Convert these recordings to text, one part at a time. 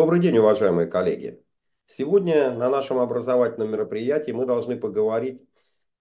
Добрый день, уважаемые коллеги. Сегодня на нашем образовательном мероприятии мы должны поговорить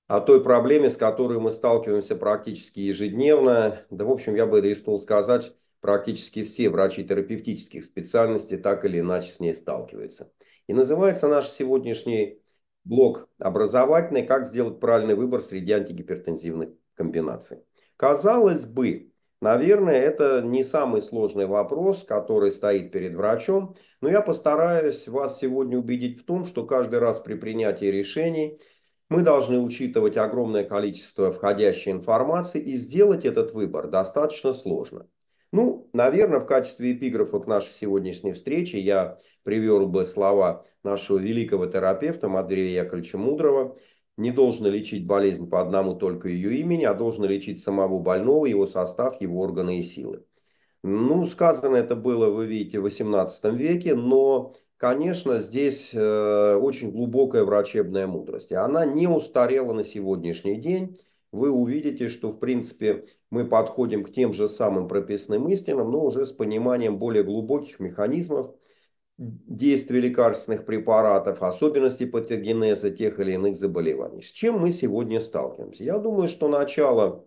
о той проблеме, с которой мы сталкиваемся практически ежедневно. Да, в общем, я бы рискнул сказать, практически все врачи терапевтических специальностей так или иначе с ней сталкиваются. И называется наш сегодняшний блок образовательный «Как сделать правильный выбор среди антигипертензивных комбинаций». Казалось бы, Наверное, это не самый сложный вопрос, который стоит перед врачом, но я постараюсь вас сегодня убедить в том, что каждый раз при принятии решений мы должны учитывать огромное количество входящей информации и сделать этот выбор достаточно сложно. Ну, наверное, в качестве эпиграфа к нашей сегодняшней встрече я привел бы слова нашего великого терапевта Матвея Яковлевича Мудрого, не должно лечить болезнь по одному только ее имени, а должно лечить самого больного, его состав, его органы и силы. Ну, сказано это было, вы видите, в 18 веке, но, конечно, здесь э, очень глубокая врачебная мудрость. И она не устарела на сегодняшний день. Вы увидите, что, в принципе, мы подходим к тем же самым прописным истинам, но уже с пониманием более глубоких механизмов, действия лекарственных препаратов, особенности патогенеза тех или иных заболеваний. С чем мы сегодня сталкиваемся? Я думаю, что начало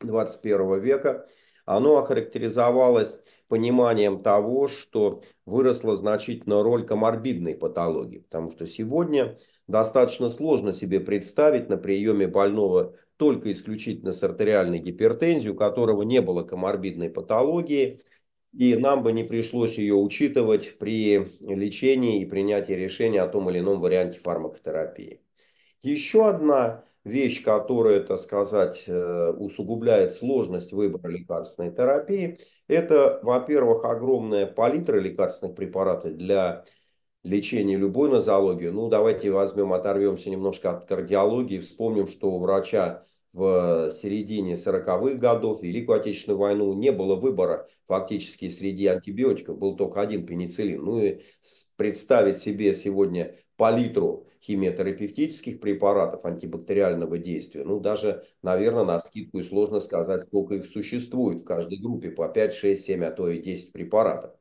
21 века, оно охарактеризовалось пониманием того, что выросла значительно роль коморбидной патологии, потому что сегодня достаточно сложно себе представить на приеме больного только исключительно с артериальной гипертензией, у которого не было коморбидной патологии, и нам бы не пришлось ее учитывать при лечении и принятии решения о том или ином варианте фармакотерапии. Еще одна вещь, которая, так сказать, э, усугубляет сложность выбора лекарственной терапии, это, во-первых, огромная палитра лекарственных препаратов для лечения любой нозологии. Ну, давайте возьмем, оторвемся немножко от кардиологии, вспомним, что у врача в середине 40-х годов, Великую Отечественную войну, не было выбора фактически среди антибиотиков, был только один пенициллин. Ну и представить себе сегодня палитру химиотерапевтических препаратов антибактериального действия, ну даже, наверное, на скидку и сложно сказать, сколько их существует в каждой группе, по 5, 6, 7, а то и 10 препаратов.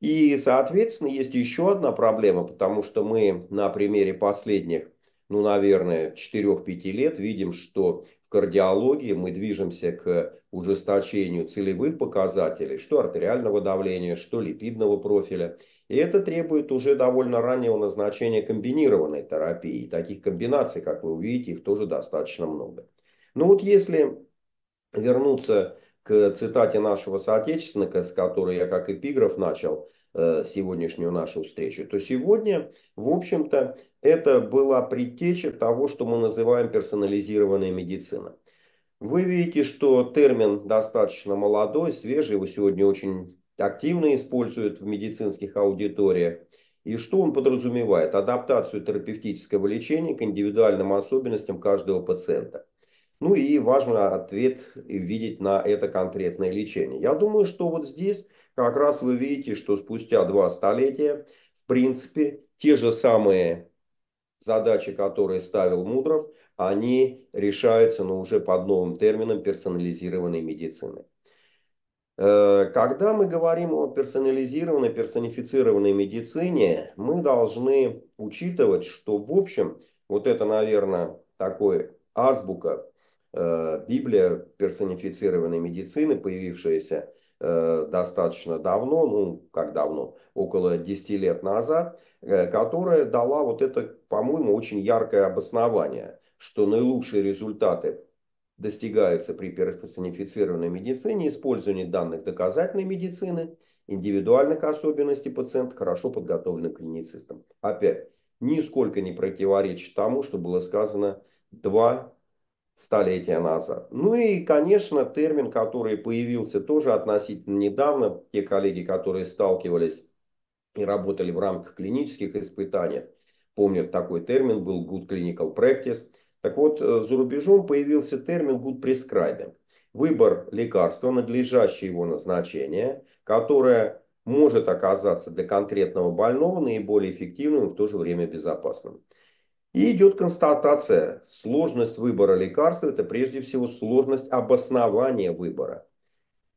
И, соответственно, есть еще одна проблема, потому что мы на примере последних ну, наверное, 4-5 лет видим, что в кардиологии мы движемся к ужесточению целевых показателей, что артериального давления, что липидного профиля. И это требует уже довольно раннего назначения комбинированной терапии. И таких комбинаций, как вы увидите, их тоже достаточно много. Ну вот если вернуться к цитате нашего соотечественника, с которой я как эпиграф начал – Э, сегодняшнюю нашу встречу, то сегодня, в общем-то, это была предтеча того, что мы называем персонализированная медицина. Вы видите, что термин достаточно молодой, свежий, его сегодня очень активно используют в медицинских аудиториях. И что он подразумевает? Адаптацию терапевтического лечения к индивидуальным особенностям каждого пациента. Ну и важно ответ видеть на это конкретное лечение. Я думаю, что вот здесь как раз вы видите, что спустя два столетия, в принципе, те же самые задачи, которые ставил Мудров, они решаются, но уже под новым термином персонализированной медицины. Э, когда мы говорим о персонализированной, персонифицированной медицине, мы должны учитывать, что в общем, вот это, наверное, такой азбука, э, Библия персонифицированной медицины, появившаяся в Э, достаточно давно, ну как давно, около 10 лет назад, э, которая дала вот это, по-моему, очень яркое обоснование, что наилучшие результаты достигаются при персонифицированной медицине, использовании данных доказательной медицины, индивидуальных особенностей пациента, хорошо подготовленным клиницистом. Опять, нисколько не противоречит тому, что было сказано два столетия назад. Ну и, конечно, термин, который появился тоже относительно недавно, те коллеги, которые сталкивались и работали в рамках клинических испытаний, помнят такой термин, был good clinical practice. Так вот, э, за рубежом появился термин good prescribing. Выбор лекарства, надлежащее его назначение, которое может оказаться для конкретного больного наиболее эффективным и в то же время безопасным. И идет констатация, сложность выбора лекарства – это прежде всего сложность обоснования выбора.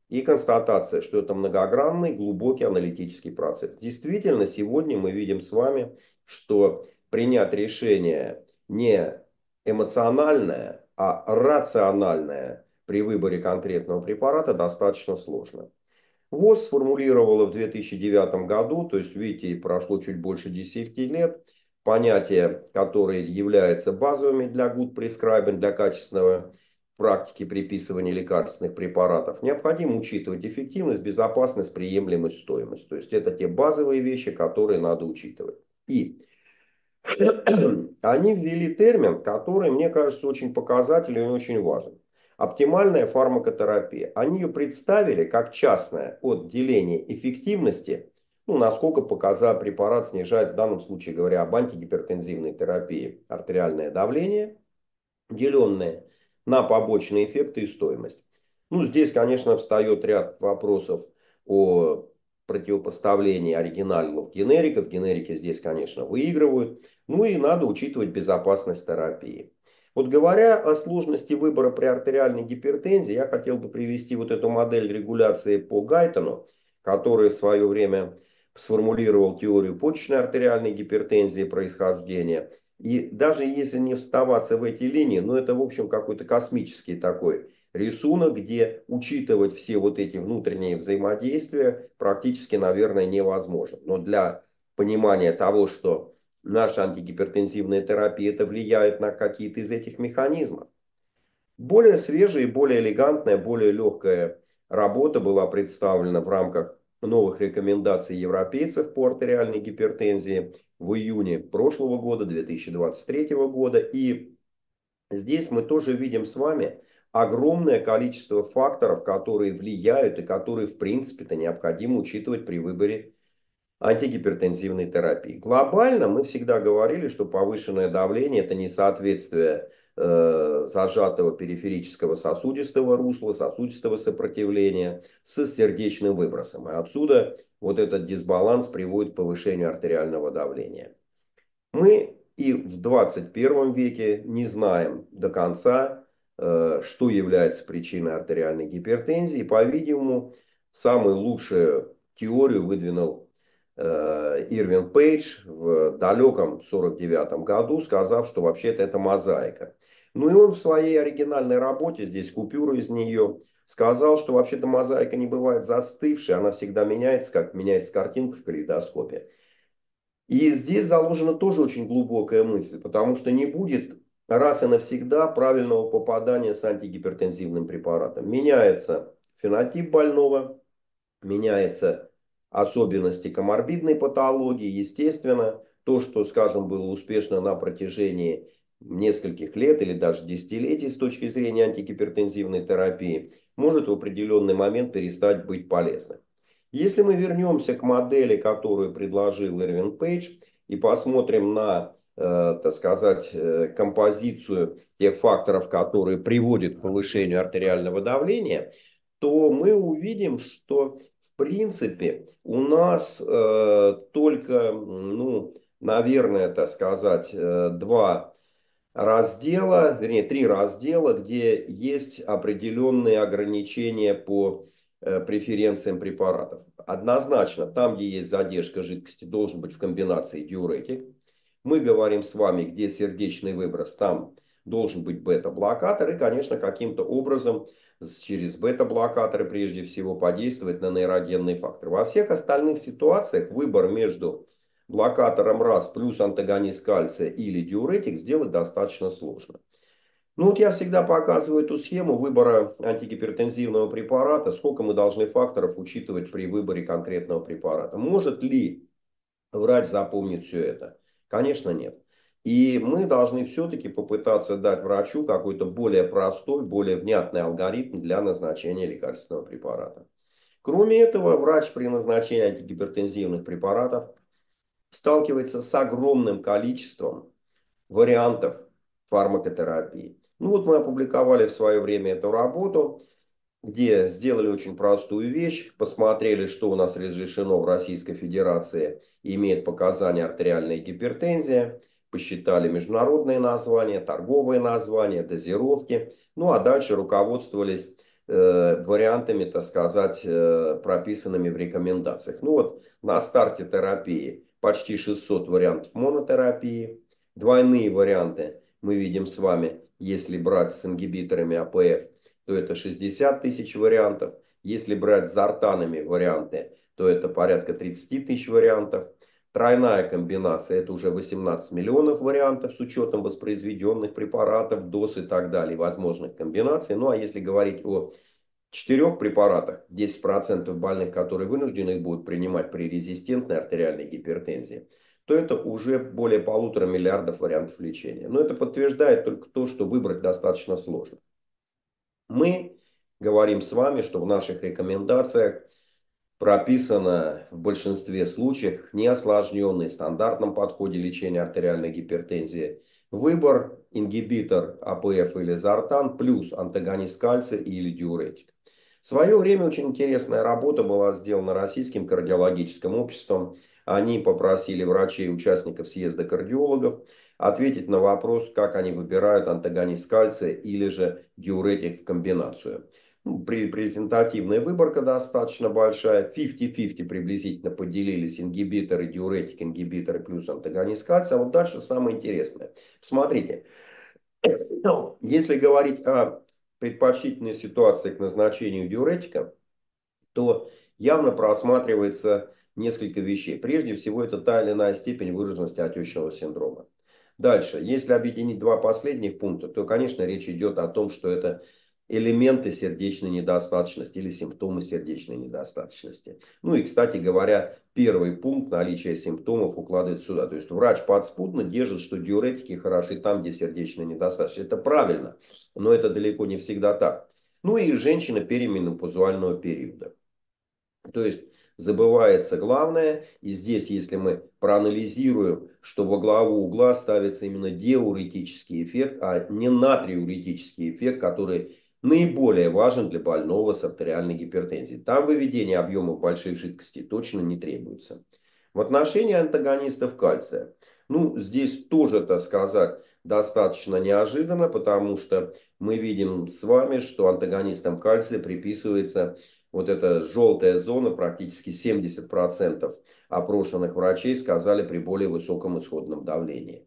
И констатация, что это многогранный, глубокий аналитический процесс. Действительно, сегодня мы видим с вами, что принять решение не эмоциональное, а рациональное при выборе конкретного препарата достаточно сложно. ВОЗ сформулировала в 2009 году, то есть, видите, прошло чуть больше 10 лет, понятия, которые являются базовыми для good prescribing, для качественного практики приписывания лекарственных препаратов, необходимо учитывать эффективность, безопасность, приемлемость, стоимость. То есть это те базовые вещи, которые надо учитывать. И они ввели термин, который, мне кажется, очень показательный и очень важен. Оптимальная фармакотерапия. Они ее представили как частное отделение эффективности ну, насколько показал препарат снижает, в данном случае говоря об антигипертензивной терапии, артериальное давление, деленное на побочные эффекты и стоимость. Ну, здесь, конечно, встает ряд вопросов о противопоставлении оригинальных генериков. Генерики здесь, конечно, выигрывают. Ну и надо учитывать безопасность терапии. Вот говоря о сложности выбора при артериальной гипертензии, я хотел бы привести вот эту модель регуляции по Гайтону, которая в свое время сформулировал теорию почечной артериальной гипертензии происхождения. И даже если не вставаться в эти линии, ну это в общем какой-то космический такой рисунок, где учитывать все вот эти внутренние взаимодействия практически, наверное, невозможно. Но для понимания того, что наша антигипертензивная терапия, это влияет на какие-то из этих механизмов. Более свежая, более элегантная, более легкая работа была представлена в рамках новых рекомендаций европейцев по артериальной гипертензии в июне прошлого года, 2023 года. И здесь мы тоже видим с вами огромное количество факторов, которые влияют и которые, в принципе-то, необходимо учитывать при выборе антигипертензивной терапии. Глобально мы всегда говорили, что повышенное давление – это несоответствие Э, зажатого периферического сосудистого русла, сосудистого сопротивления с сердечным выбросом. И отсюда вот этот дисбаланс приводит к повышению артериального давления. Мы и в 21 веке не знаем до конца, э, что является причиной артериальной гипертензии. По-видимому, самую лучшую теорию выдвинул Э, Ирвин Пейдж в далеком 49 году, сказав, что вообще-то это мозаика. Ну и он в своей оригинальной работе, здесь купюра из нее, сказал, что вообще-то мозаика не бывает застывшей, она всегда меняется, как меняется картинка в калейдоскопе. И здесь заложена тоже очень глубокая мысль, потому что не будет раз и навсегда правильного попадания с антигипертензивным препаратом. Меняется фенотип больного, меняется особенности коморбидной патологии, естественно, то, что, скажем, было успешно на протяжении нескольких лет или даже десятилетий с точки зрения антигипертензивной терапии, может в определенный момент перестать быть полезным. Если мы вернемся к модели, которую предложил Ирвин Пейдж, и посмотрим на, э, так сказать, э, композицию тех факторов, которые приводят к повышению артериального давления, то мы увидим, что принципе, у нас э, только, ну, наверное, это сказать, э, два раздела, вернее, три раздела, где есть определенные ограничения по э, преференциям препаратов. Однозначно, там, где есть задержка жидкости, должен быть в комбинации диуретик. Мы говорим с вами, где сердечный выброс, там должен быть бета-блокатор и, конечно, каким-то образом через бета-блокаторы прежде всего подействовать на нейрогенный фактор. Во всех остальных ситуациях выбор между блокатором РАС плюс антагонист кальция или диуретик сделать достаточно сложно. Ну вот я всегда показываю эту схему выбора антигипертензивного препарата, сколько мы должны факторов учитывать при выборе конкретного препарата. Может ли врач запомнить все это? Конечно, нет. И мы должны все-таки попытаться дать врачу какой-то более простой, более внятный алгоритм для назначения лекарственного препарата. Кроме этого, врач при назначении антигипертензивных препаратов сталкивается с огромным количеством вариантов фармакотерапии. Ну вот мы опубликовали в свое время эту работу, где сделали очень простую вещь, посмотрели, что у нас разрешено в Российской Федерации, имеет показания артериальная гипертензия – посчитали международные названия, торговые названия, дозировки, ну а дальше руководствовались э, вариантами, так сказать, э, прописанными в рекомендациях. Ну вот на старте терапии почти 600 вариантов монотерапии, двойные варианты мы видим с вами, если брать с ингибиторами АПФ, то это 60 тысяч вариантов, если брать с зартанами варианты, то это порядка 30 тысяч вариантов – Тройная комбинация – это уже 18 миллионов вариантов с учетом воспроизведенных препаратов, доз и так далее, возможных комбинаций. Ну а если говорить о четырех препаратах, 10% больных, которые вынуждены их будут принимать при резистентной артериальной гипертензии, то это уже более полутора миллиардов вариантов лечения. Но это подтверждает только то, что выбрать достаточно сложно. Мы говорим с вами, что в наших рекомендациях – прописано в большинстве случаев неосложненный стандартном подходе лечения артериальной гипертензии выбор ингибитор АПФ или Зартан плюс антагонист кальция или диуретик. В свое время очень интересная работа была сделана Российским кардиологическим обществом. Они попросили врачей участников съезда кардиологов ответить на вопрос, как они выбирают антагонист кальция или же диуретик в комбинацию презентативная выборка достаточно большая, 50-50 приблизительно поделились ингибиторы, диуретик ингибиторы плюс антагонист кальция. А вот дальше самое интересное. Смотрите, ну, если говорить о предпочтительной ситуации к назначению диуретика, то явно просматривается несколько вещей. Прежде всего, это та или иная степень выраженности отечного синдрома. Дальше, если объединить два последних пункта, то, конечно, речь идет о том, что это элементы сердечной недостаточности или симптомы сердечной недостаточности. Ну и, кстати говоря, первый пункт наличия симптомов укладывает сюда. То есть врач подспудно держит, что диуретики хороши там, где сердечная недостаточность. Это правильно, но это далеко не всегда так. Ну и женщина перименопозуального периода. То есть забывается главное. И здесь, если мы проанализируем, что во главу угла ставится именно диуретический эффект, а не натриуретический эффект, который наиболее важен для больного с артериальной гипертензией. Там выведение объемов больших жидкостей точно не требуется. В отношении антагонистов кальция. Ну, здесь тоже, так сказать, достаточно неожиданно, потому что мы видим с вами, что антагонистам кальция приписывается вот эта желтая зона, практически 70% опрошенных врачей сказали при более высоком исходном давлении.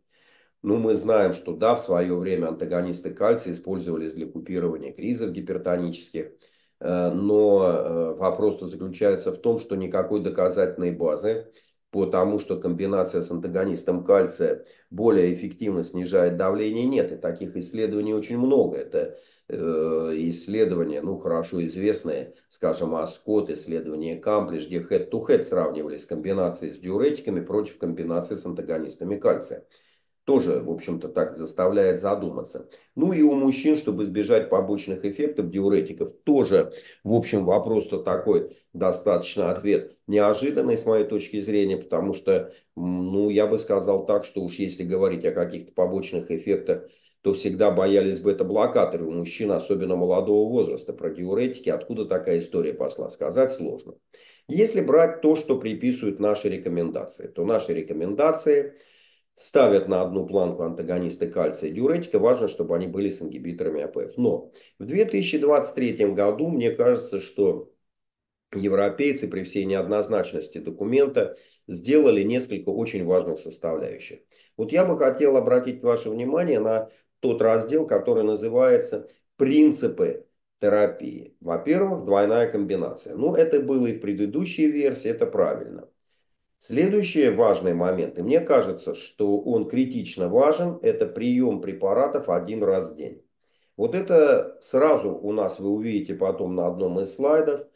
Ну, мы знаем, что да, в свое время антагонисты кальция использовались для купирования кризов гипертонических, э, но э, вопрос заключается в том, что никакой доказательной базы, потому что комбинация с антагонистом кальция более эффективно снижает давление, нет. И таких исследований очень много. Это э, исследования, ну, хорошо известные, скажем, Аскот, исследования Камплиш, где head-to-head -head сравнивались комбинации с диуретиками против комбинации с антагонистами кальция тоже, в общем-то, так заставляет задуматься. Ну и у мужчин, чтобы избежать побочных эффектов диуретиков, тоже, в общем, вопрос-то такой, достаточно ответ неожиданный с моей точки зрения, потому что, ну, я бы сказал так, что уж если говорить о каких-то побочных эффектах, то всегда боялись бета-блокаторы у мужчин, особенно молодого возраста. Про диуретики откуда такая история пошла, сказать сложно. Если брать то, что приписывают наши рекомендации, то наши рекомендации – ставят на одну планку антагонисты кальция и диуретика, важно, чтобы они были с ингибиторами АПФ. Но в 2023 году, мне кажется, что европейцы при всей неоднозначности документа сделали несколько очень важных составляющих. Вот я бы хотел обратить ваше внимание на тот раздел, который называется «Принципы терапии». Во-первых, двойная комбинация. Ну, это было и в предыдущей версии, это правильно. Следующий важный момент, и мне кажется, что он критично важен, это прием препаратов один раз в день. Вот это сразу у нас, вы увидите потом на одном из слайдов,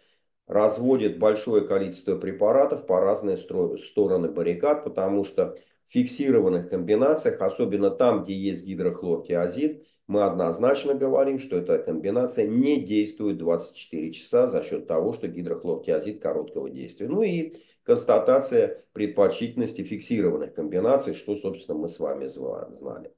разводит большое количество препаратов по разные стороны баррикад, потому что в фиксированных комбинациях, особенно там, где есть гидрохлортиазид, мы однозначно говорим, что эта комбинация не действует 24 часа за счет того, что гидрохлортиазид короткого действия. Ну и констатация предпочтительности фиксированных комбинаций, что, собственно, мы с вами знали.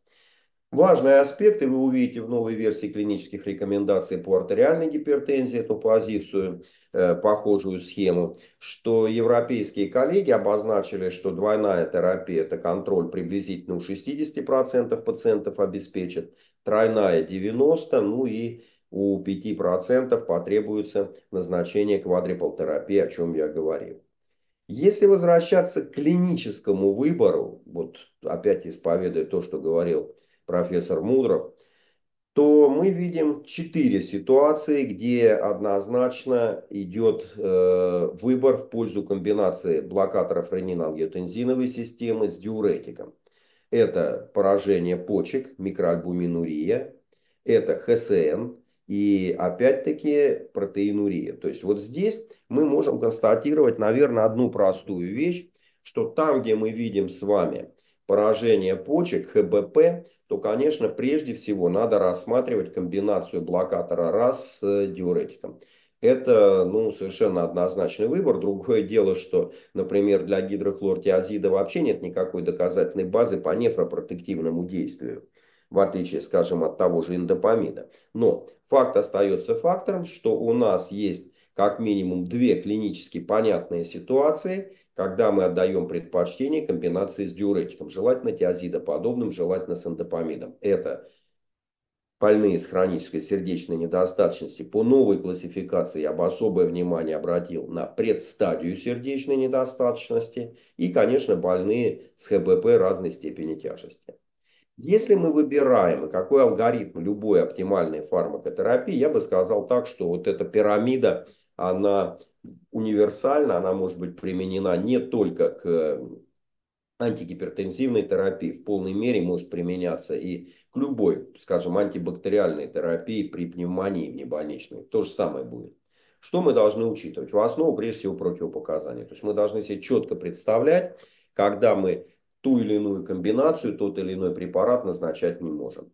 Важный аспект, и вы увидите в новой версии клинических рекомендаций по артериальной гипертензии эту позицию, э, похожую схему, что европейские коллеги обозначили, что двойная терапия – это контроль приблизительно у 60% пациентов обеспечит, тройная – 90%, ну и у 5% потребуется назначение квадриполтерапии, о чем я говорил. Если возвращаться к клиническому выбору, вот опять исповедуя то, что говорил профессор Мудров, то мы видим четыре ситуации, где однозначно идет э, выбор в пользу комбинации блокаторов ренин-ангиотензиновой системы с диуретиком. Это поражение почек, микроальбуминурия, это ХСН и опять-таки протеинурия. То есть вот здесь мы можем констатировать, наверное, одну простую вещь, что там, где мы видим с вами поражение почек, ХБП, то, конечно, прежде всего надо рассматривать комбинацию блокатора РАС с диуретиком. Это ну, совершенно однозначный выбор. Другое дело, что, например, для гидрохлортиазида вообще нет никакой доказательной базы по нефропротективному действию, в отличие, скажем, от того же индопамида. Но факт остается фактором, что у нас есть как минимум две клинически понятные ситуации, когда мы отдаем предпочтение комбинации с диуретиком, желательно тиазидоподобным, желательно с эндопамидом. Это больные с хронической сердечной недостаточности по новой классификации я бы особое внимание обратил на предстадию сердечной недостаточности и, конечно, больные с ХБП разной степени тяжести. Если мы выбираем, какой алгоритм любой оптимальной фармакотерапии, я бы сказал так, что вот эта пирамида – она универсальна, она может быть применена не только к э, антигипертензивной терапии, в полной мере может применяться и к любой, скажем, антибактериальной терапии при пневмонии внебольничной. То же самое будет. Что мы должны учитывать? В основу, прежде всего, противопоказания. То есть мы должны себе четко представлять, когда мы ту или иную комбинацию, тот или иной препарат назначать не можем.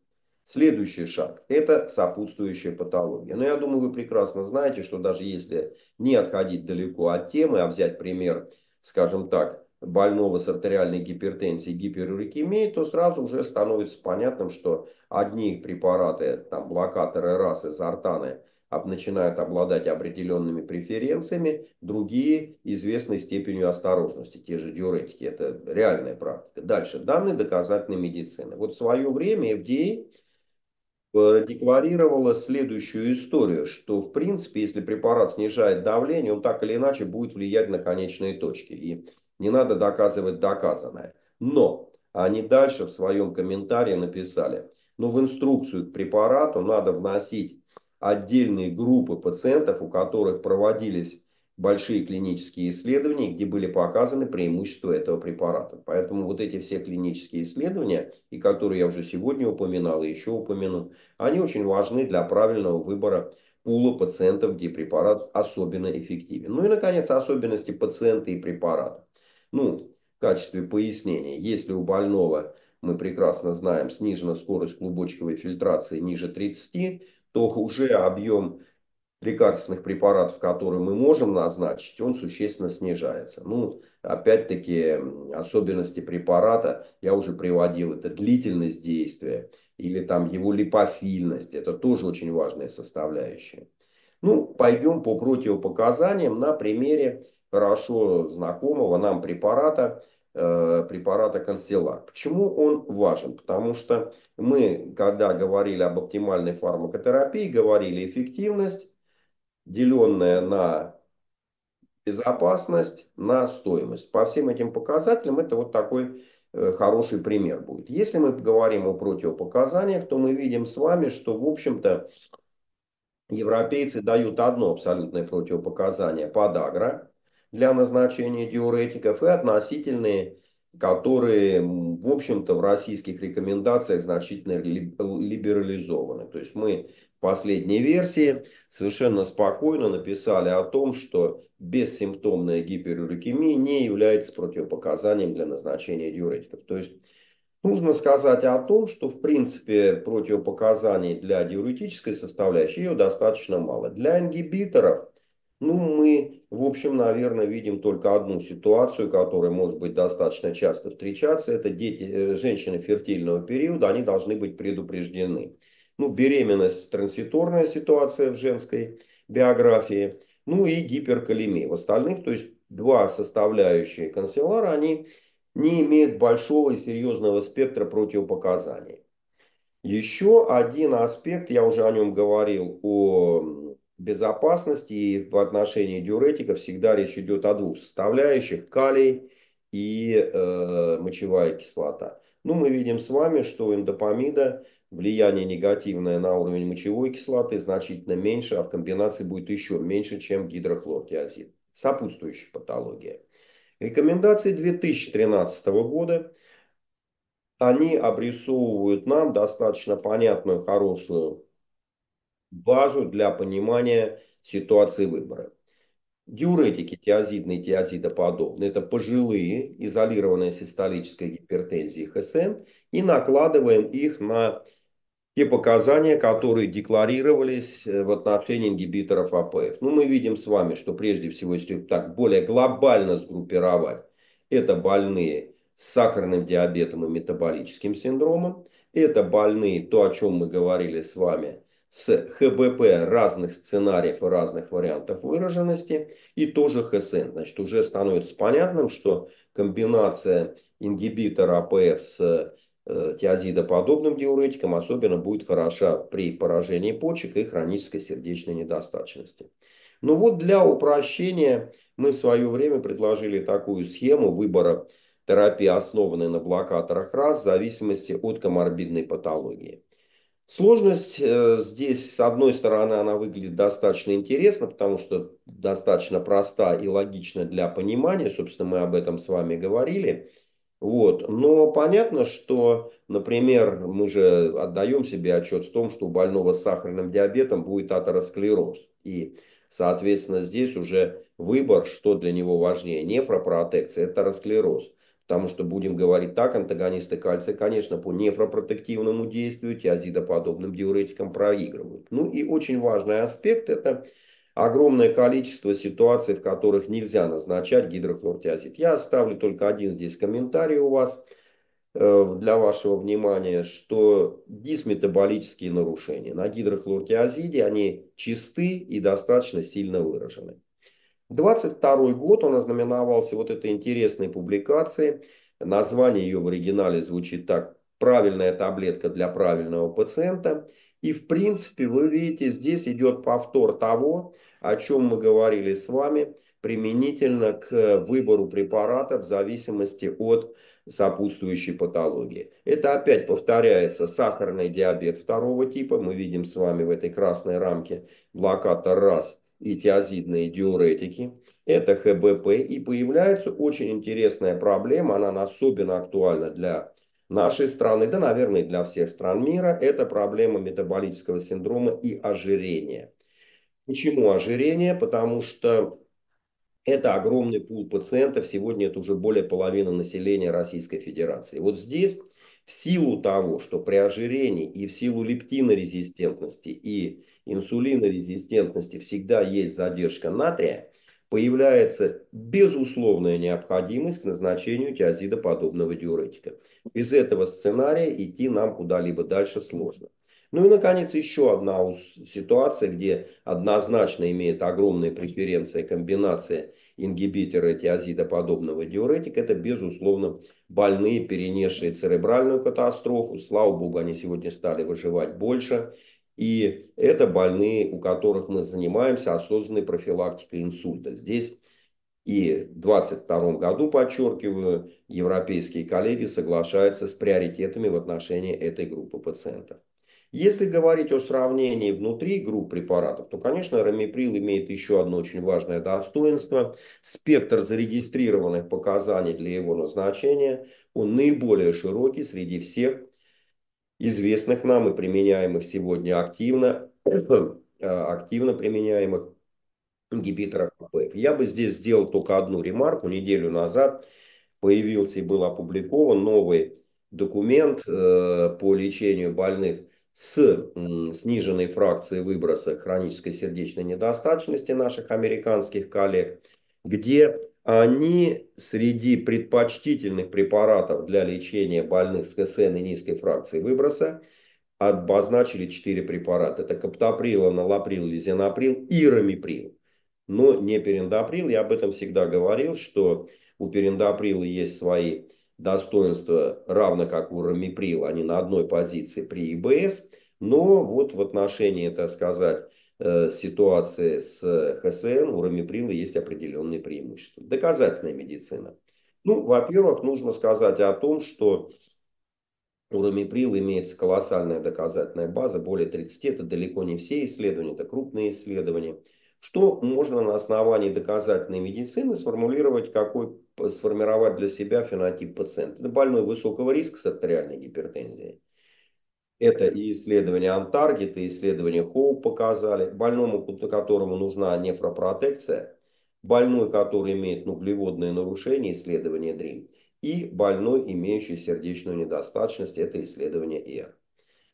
Следующий шаг – это сопутствующая патология. Но я думаю, вы прекрасно знаете, что даже если не отходить далеко от темы, а взять пример, скажем так, больного с артериальной гипертензией, гиперурикемией, то сразу уже становится понятным, что одни препараты, там, блокаторы РАС и Зартаны а, – начинают обладать определенными преференциями, другие известной степенью осторожности, те же диуретики. Это реальная практика. Дальше, данные доказательной медицины. Вот в свое время FDA Э, декларировала следующую историю, что в принципе, если препарат снижает давление, он так или иначе будет влиять на конечные точки. И не надо доказывать доказанное. Но они дальше в своем комментарии написали, "Ну, в инструкцию к препарату надо вносить отдельные группы пациентов, у которых проводились большие клинические исследования, где были показаны преимущества этого препарата. Поэтому вот эти все клинические исследования, и которые я уже сегодня упоминал и еще упомяну, они очень важны для правильного выбора пула пациентов, где препарат особенно эффективен. Ну и, наконец, особенности пациента и препарата. Ну, в качестве пояснения, если у больного, мы прекрасно знаем, снижена скорость клубочковой фильтрации ниже 30, то уже объем лекарственных препаратов, которые мы можем назначить, он существенно снижается. Ну, опять-таки, особенности препарата, я уже приводил, это длительность действия или там его липофильность, это тоже очень важная составляющая. Ну, пойдем по противопоказаниям на примере хорошо знакомого нам препарата, э, препарата консилар. Почему он важен? Потому что мы, когда говорили об оптимальной фармакотерапии, говорили эффективность, деленное на безопасность, на стоимость. По всем этим показателям это вот такой э, хороший пример будет. Если мы говорим о противопоказаниях, то мы видим с вами, что, в общем-то, европейцы дают одно абсолютное противопоказание – подагра для назначения диуретиков и относительные которые, в общем-то, в российских рекомендациях значительно либерализованы. То есть мы в последней версии совершенно спокойно написали о том, что бессимптомная гиперюрикемия не является противопоказанием для назначения диуретиков. То есть Нужно сказать о том, что в принципе противопоказаний для диуретической составляющей ее достаточно мало. Для ингибиторов – ну, мы, в общем, наверное, видим только одну ситуацию, которая может быть достаточно часто встречаться. Это дети, э, женщины фертильного периода, они должны быть предупреждены. Ну, беременность – транситорная ситуация в женской биографии. Ну и гиперкалемия. В остальных, то есть два составляющие канцелара, они не имеют большого и серьезного спектра противопоказаний. Еще один аспект, я уже о нем говорил, о безопасности и в отношении диуретика всегда речь идет о двух составляющих – калий и э, мочевая кислота. Ну, мы видим с вами, что эндопамида, влияние негативное на уровень мочевой кислоты значительно меньше, а в комбинации будет еще меньше, чем гидрохлордиазид. Сопутствующая патология. Рекомендации 2013 года, они обрисовывают нам достаточно понятную, хорошую базу для понимания ситуации выбора. Диуретики тиазидные и тиазидоподобные – это пожилые, изолированные систолической гипертензии ХСН, и накладываем их на те показания, которые декларировались э, в отношении ингибиторов АПФ. Ну, мы видим с вами, что прежде всего, если так более глобально сгруппировать, это больные с сахарным диабетом и метаболическим синдромом, это больные, то, о чем мы говорили с вами – с ХБП разных сценариев и разных вариантов выраженности, и тоже ХСН. Значит, уже становится понятным, что комбинация ингибитора АПФ с э, тиазидоподобным диуретиком особенно будет хороша при поражении почек и хронической сердечной недостаточности. Но ну вот для упрощения мы в свое время предложили такую схему выбора терапии, основанной на блокаторах РАС, в зависимости от коморбидной патологии. Сложность э, здесь, с одной стороны, она выглядит достаточно интересно, потому что достаточно проста и логична для понимания. Собственно, мы об этом с вами говорили. Вот. Но понятно, что, например, мы же отдаем себе отчет в том, что у больного с сахарным диабетом будет атеросклероз. И, соответственно, здесь уже выбор, что для него важнее, нефропротекция, атеросклероз Потому что, будем говорить так, антагонисты кальция, конечно, по нефропротективному действию тиазидоподобным диуретикам проигрывают. Ну и очень важный аспект – это огромное количество ситуаций, в которых нельзя назначать гидрохлортиазид. Я оставлю только один здесь комментарий у вас э, для вашего внимания, что дисметаболические нарушения на гидрохлортиазиде, они чисты и достаточно сильно выражены. 22 год он ознаменовался вот этой интересной публикацией. Название ее в оригинале звучит так «Правильная таблетка для правильного пациента». И в принципе, вы видите, здесь идет повтор того, о чем мы говорили с вами, применительно к э, выбору препарата в зависимости от сопутствующей патологии. Это опять повторяется сахарный диабет второго типа. Мы видим с вами в этой красной рамке блокатор раз – эти азидные диуретики, это ХБП, и появляется очень интересная проблема, она особенно актуальна для нашей страны, да, наверное, для всех стран мира, это проблема метаболического синдрома и ожирения. Почему ожирение? Потому что это огромный пул пациентов, сегодня это уже более половины населения Российской Федерации. Вот здесь в силу того, что при ожирении и в силу лептинорезистентности и инсулинорезистентности всегда есть задержка натрия, появляется безусловная необходимость к назначению тиазидоподобного диуретика. Без этого сценария идти нам куда-либо дальше сложно. Ну и, наконец, еще одна ситуация, где однозначно имеет огромные преференции комбинация ингибитора тиазидоподобного диуретика, это, безусловно, больные, перенесшие церебральную катастрофу. Слава богу, они сегодня стали выживать больше. И это больные, у которых мы занимаемся осознанной профилактикой инсульта. Здесь и в 2022 году, подчеркиваю, европейские коллеги соглашаются с приоритетами в отношении этой группы пациентов. Если говорить о сравнении внутри групп препаратов, то, конечно, рамиприл имеет еще одно очень важное достоинство. Спектр зарегистрированных показаний для его назначения, он наиболее широкий среди всех известных нам и применяемых сегодня активно, а, активно применяемых ингибиторов АПФ. Я бы здесь сделал только одну ремарку. Неделю назад появился и был опубликован новый документ э, по лечению больных с сниженной фракцией выброса хронической сердечной недостаточности наших американских коллег, где они среди предпочтительных препаратов для лечения больных с КСН и низкой фракцией выброса обозначили четыре препарата. Это каптоприл, аналаприл, лизинаприл и рамиприл. Но не перендаприл. Я об этом всегда говорил, что у перендаприла есть свои достоинства, равно как у рамиприла. Они на одной позиции при ИБС. Но вот в отношении, так сказать, Э, ситуации с ХСН у рамиприла есть определенные преимущества. Доказательная медицина. Ну, во-первых, нужно сказать о том, что у рамиприла имеется колоссальная доказательная база, более 30, это далеко не все исследования, это крупные исследования. Что можно на основании доказательной медицины сформулировать, какой сформировать для себя фенотип пациента? Это больной высокого риска с артериальной гипертензией это и исследования Антаргет, и исследования Хоу показали. Больному, которому нужна нефропротекция, больной, который имеет углеводные нарушения, исследование DREAM, и больной, имеющий сердечную недостаточность, это исследование ЭР.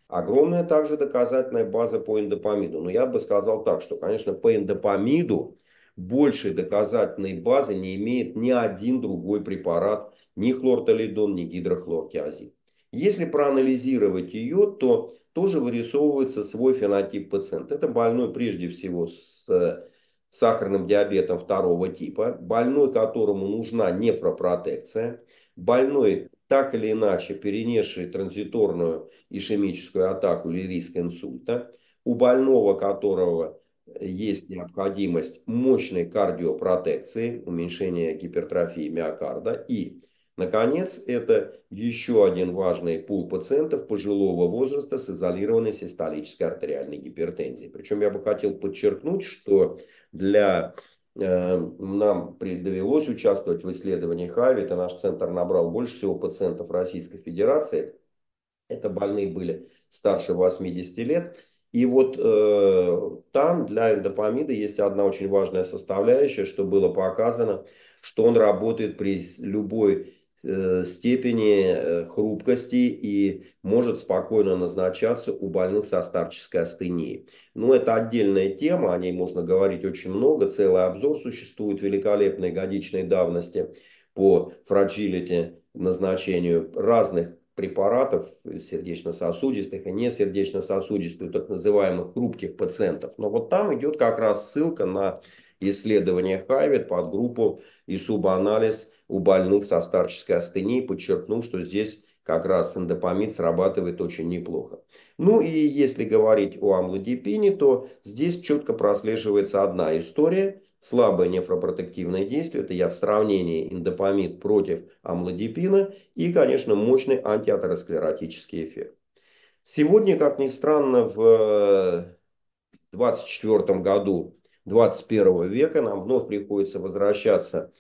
Огромная также доказательная база по эндопамиду. Но я бы сказал так, что, конечно, по эндопамиду большей доказательной базы не имеет ни один другой препарат, ни хлортолидон, ни гидрохлоркиазид. Если проанализировать ее, то тоже вырисовывается свой фенотип пациента. Это больной прежде всего с э, сахарным диабетом второго типа, больной, которому нужна нефропротекция, больной так или иначе перенесший транзиторную ишемическую атаку или риск инсульта, у больного которого э, есть необходимость мощной кардиопротекции, уменьшения гипертрофии миокарда и Наконец, это еще один важный пул пациентов пожилого возраста с изолированной систолической артериальной гипертензией. Причем я бы хотел подчеркнуть, что для э, нам довелось участвовать в исследовании ХАВИ, это наш центр набрал больше всего пациентов Российской Федерации. Это больные были старше 80 лет. И вот э, там для эндопамида есть одна очень важная составляющая, что было показано, что он работает при любой Э, степени э, хрупкости и может спокойно назначаться у больных со старческой астенией. Но ну, это отдельная тема, о ней можно говорить очень много. Целый обзор существует великолепной годичной давности по фрагилити назначению разных препаратов э, сердечно-сосудистых и несердечно-сосудистых, так называемых хрупких пациентов. Но вот там идет как раз ссылка на исследование Хайвет под группу и субанализ у больных со старческой астенией. подчеркнул, что здесь как раз эндопамид срабатывает очень неплохо. Ну и если говорить о амлодипине, то здесь четко прослеживается одна история. Слабое нефропротективное действие, это я в сравнении эндопамид против амлодипина и, конечно, мощный антиатеросклеротический эффект. Сегодня, как ни странно, в 24 году 21 века нам вновь приходится возвращаться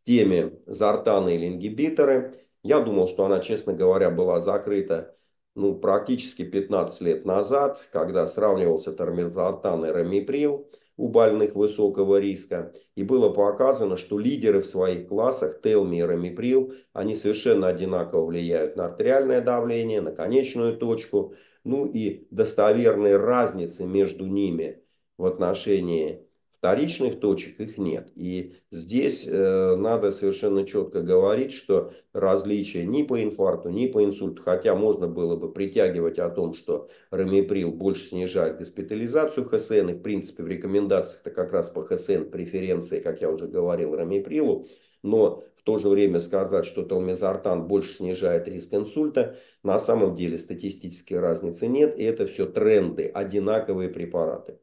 в теме зартаны или ингибиторы. Я думал, что она, честно говоря, была закрыта ну, практически 15 лет назад, когда сравнивался термизартан и рамиприл у больных высокого риска. И было показано, что лидеры в своих классах, Телми и Рамиприл, они совершенно одинаково влияют на артериальное давление, на конечную точку. Ну и достоверные разницы между ними в отношении Вторичных точек их нет. И здесь э, надо совершенно четко говорить, что различия ни по инфаркту, ни по инсульту, хотя можно было бы притягивать о том, что рамиприл больше снижает госпитализацию ХСН, и в принципе в рекомендациях это как раз по ХСН преференции, как я уже говорил, рамиприлу, но в то же время сказать, что талмизартан больше снижает риск инсульта, на самом деле статистической разницы нет, и это все тренды, одинаковые препараты.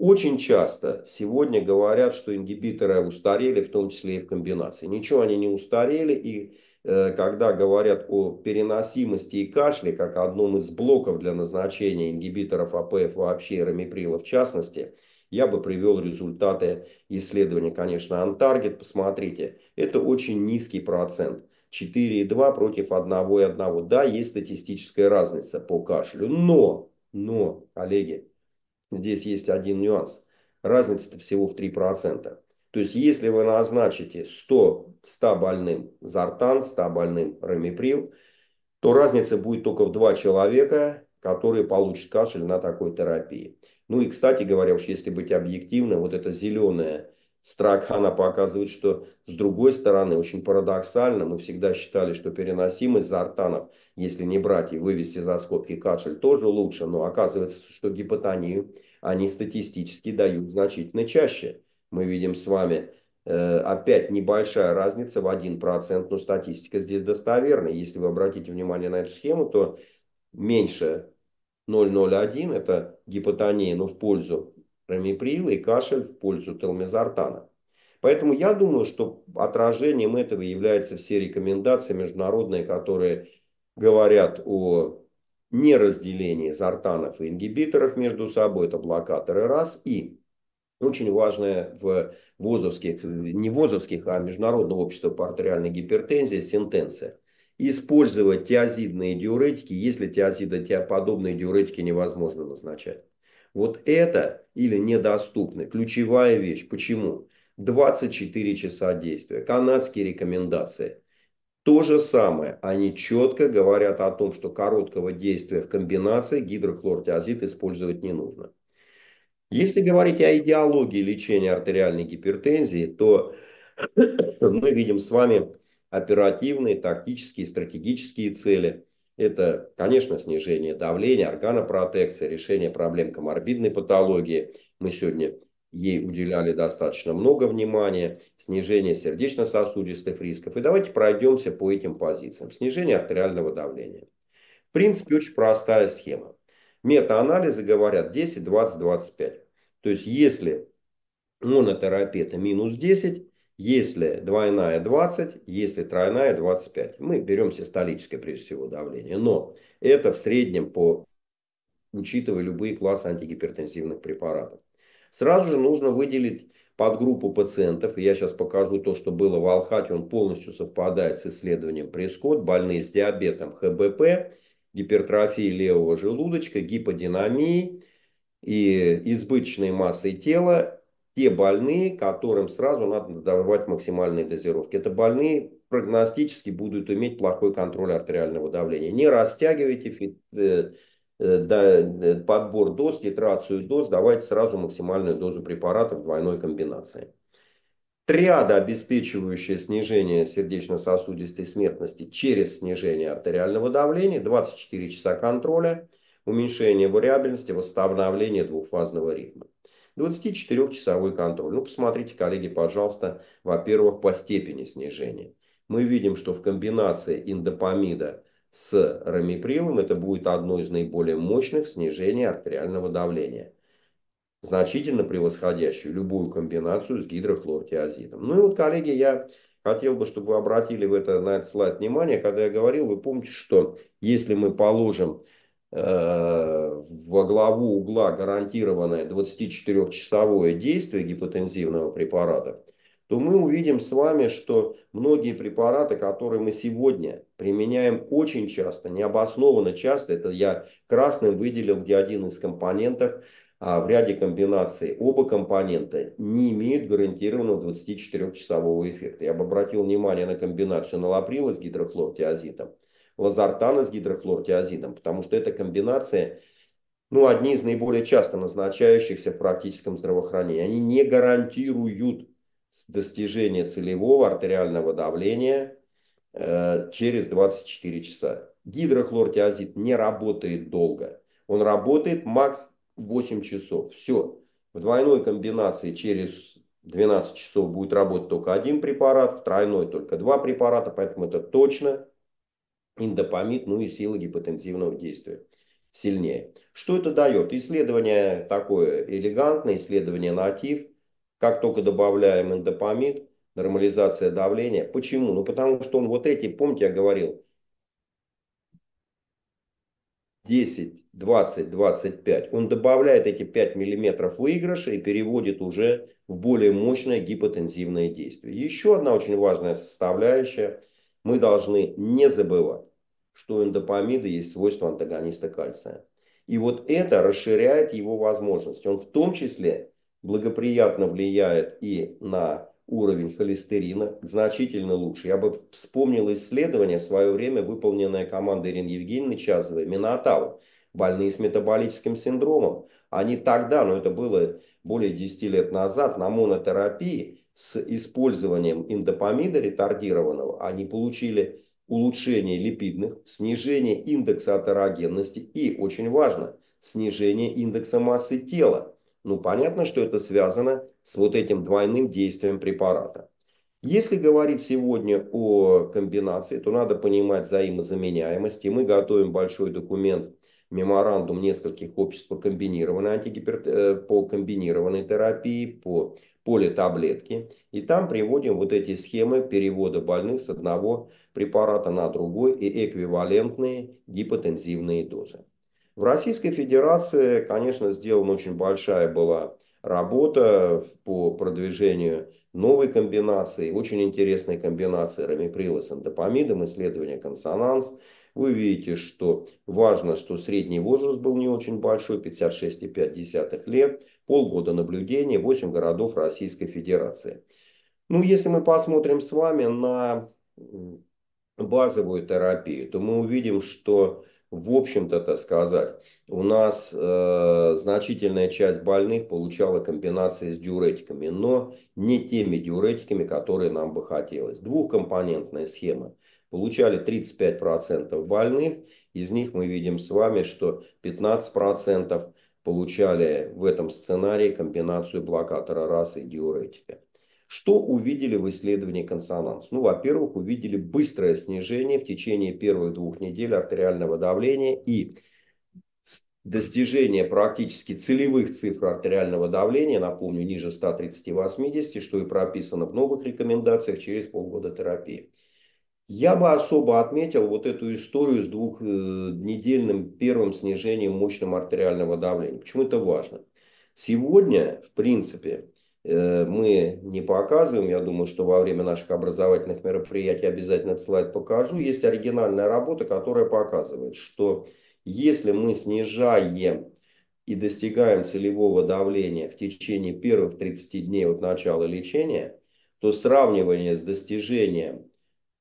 Очень часто сегодня говорят, что ингибиторы устарели, в том числе и в комбинации. Ничего они не устарели, и э, когда говорят о переносимости и кашле, как одном из блоков для назначения ингибиторов АПФ вообще рамиприла в частности, я бы привел результаты исследования, конечно, Антаргет. Посмотрите, это очень низкий процент. 4,2 против 1,1. Да, есть статистическая разница по кашлю. Но, но, коллеги, Здесь есть один нюанс. Разница-то всего в 3%. То есть, если вы назначите 100, 100 больным Зартан, 100 больным Рамиприл, то разница будет только в 2 человека, которые получат кашель на такой терапии. Ну и, кстати говоря, уж если быть объективным, вот это зеленое. Стракхана показывает, что с другой стороны, очень парадоксально, мы всегда считали, что переносимость зартанов, если не брать и вывести за скобки кашель, тоже лучше, но оказывается, что гипотонию они статистически дают значительно чаще. Мы видим с вами э, опять небольшая разница в 1%, но статистика здесь достоверная. Если вы обратите внимание на эту схему, то меньше 0,01 это гипотония, но в пользу рамиприл и кашель в пользу телмизартана. Поэтому я думаю, что отражением этого являются все рекомендации международные, которые говорят о неразделении зартанов и ингибиторов между собой, это блокаторы раз, и очень важное в ВОЗовских, не ВОЗовских, а Международного общества по артериальной гипертензии сентенция. Использовать тиазидные диуретики, если тиазидо-тиаподобные диуретики невозможно назначать. Вот это или недоступны. Ключевая вещь. Почему? 24 часа действия. Канадские рекомендации. То же самое. Они четко говорят о том, что короткого действия в комбинации гидрохлортиазид использовать не нужно. Если говорить о идеологии лечения артериальной гипертензии, то мы видим с вами оперативные, тактические, стратегические цели – это, конечно, снижение давления, органопротекция, решение проблем коморбидной патологии. Мы сегодня ей уделяли достаточно много внимания, снижение сердечно-сосудистых рисков. И давайте пройдемся по этим позициям. Снижение артериального давления. В принципе, очень простая схема. Метаанализы говорят 10, 20, 25. То есть, если монотерапия это минус 10, если двойная 20, если тройная 25. Мы берем систолическое, прежде всего, давление. Но это в среднем по учитывая любые классы антигипертенсивных препаратов. Сразу же нужно выделить подгруппу пациентов. Я сейчас покажу то, что было в Алхате. Он полностью совпадает с исследованием Прескотт. Больные с диабетом ХБП, гипертрофией левого желудочка, гиподинамией и избыточной массой тела те больные, которым сразу надо давать максимальные дозировки. Это больные прогностически будут иметь плохой контроль артериального давления. Не растягивайте э, э, э, подбор доз, титрацию доз, давайте сразу максимальную дозу препарата в двойной комбинации. Триада, обеспечивающая снижение сердечно-сосудистой смертности через снижение артериального давления, 24 часа контроля, уменьшение вариабельности, восстановление двухфазного ритма. 24-часовой контроль. Ну, посмотрите, коллеги, пожалуйста, во-первых, по степени снижения. Мы видим, что в комбинации индопамида с рамиприлом это будет одно из наиболее мощных снижений артериального давления значительно превосходящую любую комбинацию с гидрохлортиазидом. Ну и вот, коллеги, я хотел бы, чтобы вы обратили в это, на этот слайд внимание. Когда я говорил, вы помните, что если мы положим Э, во главу угла гарантированное 24-часовое действие гипотензивного препарата, то мы увидим с вами, что многие препараты, которые мы сегодня применяем очень часто, необоснованно часто, это я красным выделил, где один из компонентов, а в ряде комбинаций оба компонента не имеют гарантированного 24-часового эффекта. Я бы обратил внимание на комбинацию налаприла с гидрохлортиазитом лазартана с гидрохлортиазидом, потому что это комбинация, ну, одни из наиболее часто назначающихся в практическом здравоохранении. Они не гарантируют достижение целевого артериального давления э, через 24 часа. Гидрохлортиазид не работает долго. Он работает макс 8 часов. Все. В двойной комбинации через 12 часов будет работать только один препарат, в тройной только два препарата, поэтому это точно индопамид, ну и сила гипотензивного действия сильнее. Что это дает? Исследование такое элегантное, исследование натив. Как только добавляем эндопамид, нормализация давления. Почему? Ну потому что он вот эти, помните, я говорил, 10, 20, 25. Он добавляет эти 5 миллиметров выигрыша и переводит уже в более мощное гипотензивное действие. Еще одна очень важная составляющая. Мы должны не забывать, что у эндопамида есть свойство антагониста кальция. И вот это расширяет его возможности. Он в том числе благоприятно влияет и на уровень холестерина, значительно лучше. Я бы вспомнил исследование в свое время, выполненное командой Ирины Евгеньевны Чазовой, Минотау, больные с метаболическим синдромом. Они тогда, но ну это было более 10 лет назад, на монотерапии с использованием индопамида ретардированного, они получили улучшение липидных, снижение индекса атерогенности и, очень важно, снижение индекса массы тела. Ну, понятно, что это связано с вот этим двойным действием препарата. Если говорить сегодня о комбинации, то надо понимать взаимозаменяемость. И мы готовим большой документ, меморандум нескольких обществ по комбинированной, антигипер... Э, по комбинированной терапии, по поле таблетки. И там приводим вот эти схемы перевода больных с одного препарата на другой и эквивалентные гипотензивные дозы. В Российской Федерации, конечно, сделана очень большая была работа по продвижению новой комбинации, очень интересной комбинации рамиприла с эндопамидом, исследование консонанс – вы видите, что важно, что средний возраст был не очень большой, 56,5 лет, полгода наблюдения, 8 городов Российской Федерации. Ну, если мы посмотрим с вами на базовую терапию, то мы увидим, что в общем-то, это сказать, у нас э, значительная часть больных получала комбинации с диуретиками, но не теми диуретиками, которые нам бы хотелось. Двухкомпонентная схема получали 35% больных, из них мы видим с вами, что 15% получали в этом сценарии комбинацию блокатора РАС и диуретика. Что увидели в исследовании консонанс? Ну, во-первых, увидели быстрое снижение в течение первых двух недель артериального давления и достижение практически целевых цифр артериального давления, напомню, ниже 130-80, что и прописано в новых рекомендациях через полгода терапии. Я бы особо отметил вот эту историю с двухнедельным э, первым снижением мощного артериального давления. Почему это важно? Сегодня, в принципе, э, мы не показываем. Я думаю, что во время наших образовательных мероприятий обязательно этот слайд покажу. Есть оригинальная работа, которая показывает, что если мы снижаем и достигаем целевого давления в течение первых 30 дней от начала лечения, то сравнивание с достижением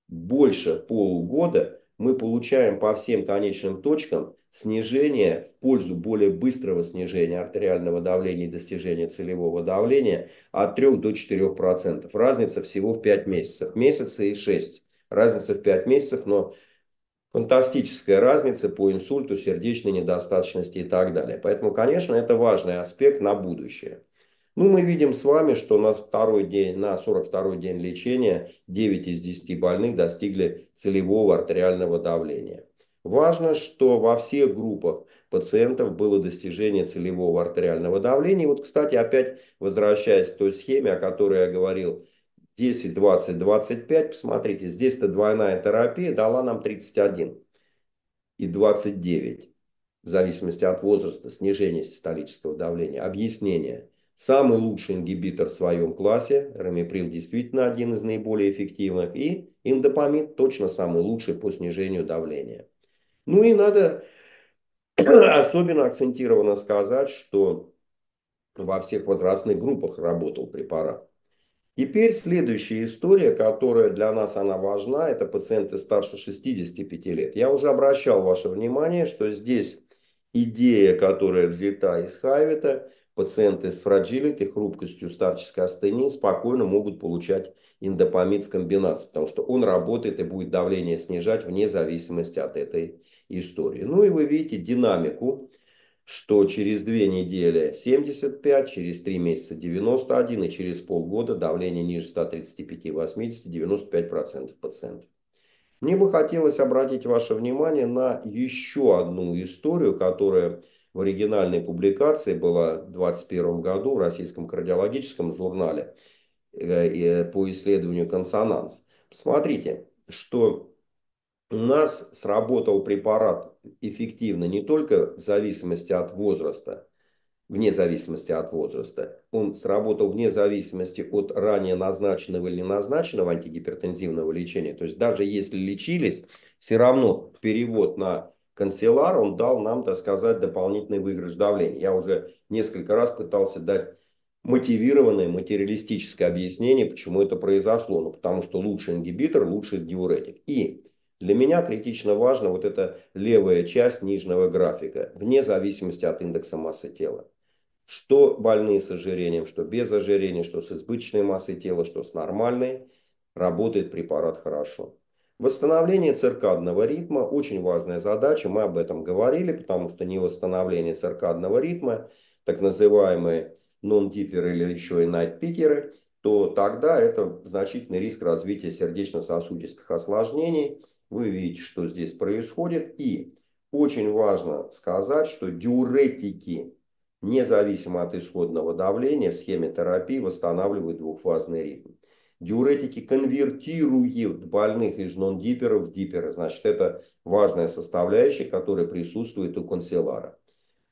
больше полугода мы получаем по всем конечным точкам снижение в пользу более быстрого снижения артериального давления и достижения целевого давления от 3 до 4%. Разница всего в 5 месяцев. Месяца и 6. Разница в 5 месяцев, но фантастическая разница по инсульту, сердечной недостаточности и так далее. Поэтому, конечно, это важный аспект на будущее. Ну, мы видим с вами, что на, второй день, на 42-й день лечения 9 из 10 больных достигли целевого артериального давления. Важно, что во всех группах пациентов было достижение целевого артериального давления. И вот, кстати, опять возвращаясь к той схеме, о которой я говорил, 10, 20, 25, посмотрите, здесь-то двойная терапия дала нам 31 и 29, в зависимости от возраста, снижение систолического давления. Объяснение самый лучший ингибитор в своем классе. Рамиприл действительно один из наиболее эффективных. И индопамид точно самый лучший по снижению давления. Ну и надо особенно акцентированно сказать, что во всех возрастных группах работал препарат. Теперь следующая история, которая для нас она важна, это пациенты старше 65 лет. Я уже обращал ваше внимание, что здесь идея, которая взята из Хайвита, Пациенты с фраджилити, хрупкостью старческой астении спокойно могут получать индопамид в комбинации, потому что он работает и будет давление снижать вне зависимости от этой истории. Ну и вы видите динамику, что через две недели 75, через три месяца 91 и через полгода давление ниже 135-80, 95% пациентов. Мне бы хотелось обратить ваше внимание на еще одну историю, которая в оригинальной публикации была в 2021 году в Российском кардиологическом журнале э, э, по исследованию консонанс. Посмотрите, что у нас сработал препарат эффективно не только в зависимости от возраста, вне зависимости от возраста. Он сработал вне зависимости от ранее назначенного или назначенного антигипертензивного лечения. То есть даже если лечились, все равно перевод на канцелар, он дал нам, так сказать, дополнительный выигрыш давления. Я уже несколько раз пытался дать мотивированное материалистическое объяснение, почему это произошло. Ну, потому что лучший ингибитор, лучший диуретик. И для меня критично важно вот эта левая часть нижнего графика, вне зависимости от индекса массы тела. Что больные с ожирением, что без ожирения, что с избыточной массой тела, что с нормальной, работает препарат хорошо. Восстановление циркадного ритма – очень важная задача, мы об этом говорили, потому что не восстановление циркадного ритма, так называемые нон-диперы или еще и найт-пикеры, то тогда это значительный риск развития сердечно-сосудистых осложнений. Вы видите, что здесь происходит. И очень важно сказать, что диуретики, независимо от исходного давления, в схеме терапии восстанавливают двухфазный ритм. Диуретики конвертируют больных из нон-диперов в диперы. Значит, это важная составляющая, которая присутствует у канцелара.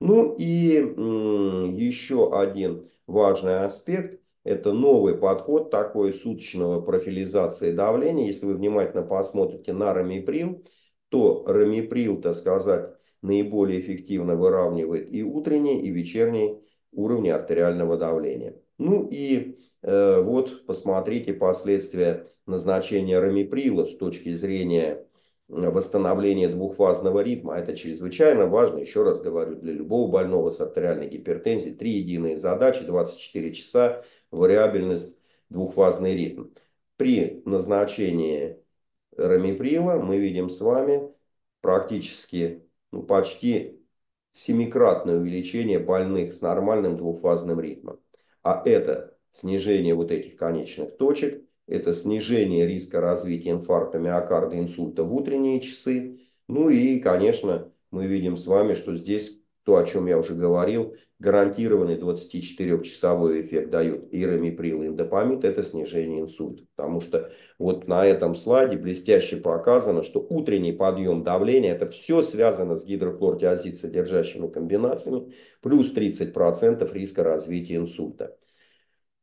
Ну и еще один важный аспект – это новый подход такой суточного профилизации давления. Если вы внимательно посмотрите на рамиприл, то рамиприл, так сказать, наиболее эффективно выравнивает и утренние, и вечерние уровни артериального давления. Ну и э, вот посмотрите последствия назначения рамиприла с точки зрения э, восстановления двухфазного ритма. Это чрезвычайно важно, еще раз говорю, для любого больного с артериальной гипертензией. Три единые задачи, 24 часа, вариабельность, двухфазный ритм. При назначении рамиприла мы видим с вами практически, ну, почти семикратное увеличение больных с нормальным двухфазным ритмом. А это снижение вот этих конечных точек, это снижение риска развития инфаркта миокарда, инсульта в утренние часы. Ну и, конечно, мы видим с вами, что здесь то, о чем я уже говорил, гарантированный 24-часовой эффект дают и и индопамид, это снижение инсульта. Потому что вот на этом слайде блестяще показано, что утренний подъем давления, это все связано с гидрофлортиазид содержащими комбинациями, плюс 30% риска развития инсульта.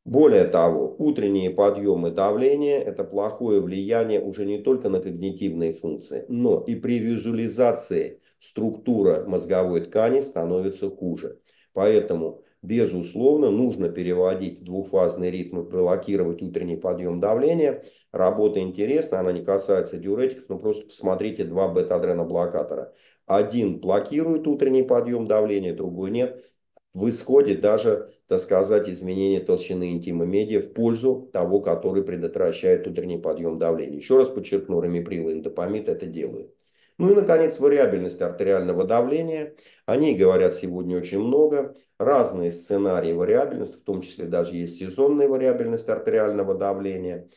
Более того, утренние подъемы давления – это плохое влияние уже не только на когнитивные функции, но и при визуализации – структура мозговой ткани становится хуже. Поэтому, безусловно, нужно переводить в двухфазный ритм, блокировать утренний подъем давления. Работа интересна, она не касается диуретиков, но просто посмотрите два бета-адреноблокатора. Один блокирует утренний подъем давления, другой нет. В исходе даже, так сказать, изменение толщины интима медиа в пользу того, который предотвращает утренний подъем давления. Еще раз подчеркну, рамиприл и эндопамид это делают. Ну и, наконец, вариабельность артериального давления. О ней говорят сегодня очень много. Разные сценарии вариабельности, в том числе даже есть сезонная вариабельность артериального давления.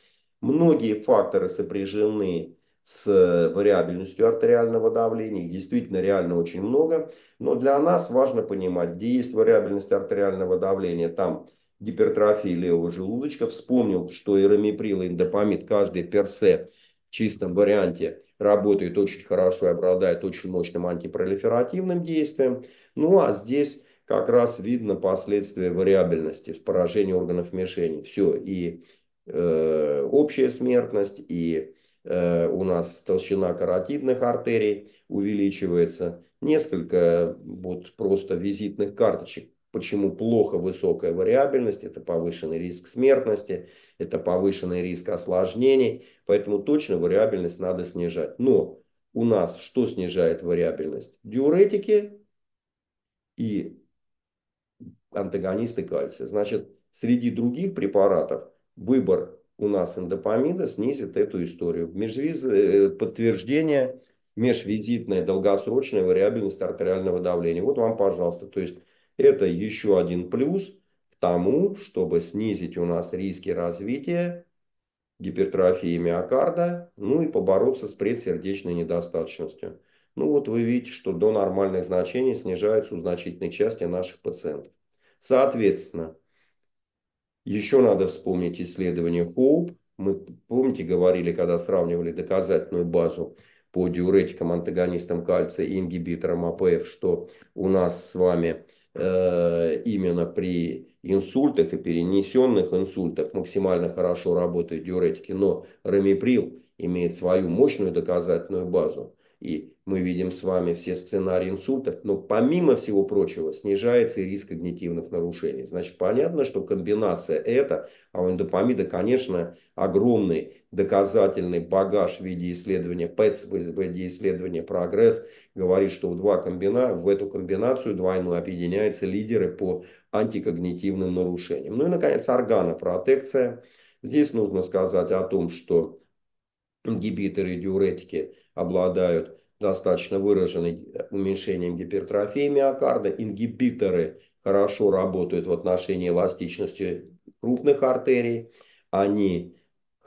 Многие факторы сопряжены с э, вариабельностью артериального давления. Их действительно реально очень много. Но для нас важно понимать, где есть вариабельность артериального давления, там гипертрофия левого желудочка. Вспомнил, что ирамиприл и индопамид каждый персе – чистом варианте работает очень хорошо и обладает очень мощным антипролиферативным действием. Ну а здесь как раз видно последствия вариабельности, поражения органов мишени. Все, и э, общая смертность, и э, у нас толщина каротидных артерий увеличивается. Несколько вот просто визитных карточек Почему плохо высокая вариабельность? Это повышенный риск смертности, это повышенный риск осложнений. Поэтому точно вариабельность надо снижать. Но у нас что снижает вариабельность? Диуретики и антагонисты кальция. Значит, среди других препаратов выбор у нас эндопамида снизит эту историю. Межвиз... Э, подтверждение межвизитная долгосрочная вариабельность артериального давления. Вот вам, пожалуйста. То есть это еще один плюс к тому, чтобы снизить у нас риски развития гипертрофии миокарда, ну и побороться с предсердечной недостаточностью. Ну вот вы видите, что до нормальных значений снижаются у значительной части наших пациентов. Соответственно, еще надо вспомнить исследование Хоуп. Мы, помните, говорили, когда сравнивали доказательную базу по диуретикам, антагонистам кальция и ингибиторам АПФ, что у нас с вами э, именно при инсультах и перенесенных инсультах максимально хорошо работают диуретики, но рамиприл имеет свою мощную доказательную базу. И мы видим с вами все сценарии инсультов, но помимо всего прочего снижается и риск когнитивных нарушений. Значит, понятно, что комбинация это, а у эндопамида, конечно, огромный доказательный багаж в виде исследования ПЭЦ, в виде исследования прогресс, говорит, что в, два комбина... в эту комбинацию двойную объединяются лидеры по антикогнитивным нарушениям. Ну и, наконец, органопротекция. Здесь нужно сказать о том, что ингибиторы диуретики обладают достаточно выраженным уменьшением гипертрофии миокарда. Ингибиторы хорошо работают в отношении эластичности крупных артерий. Они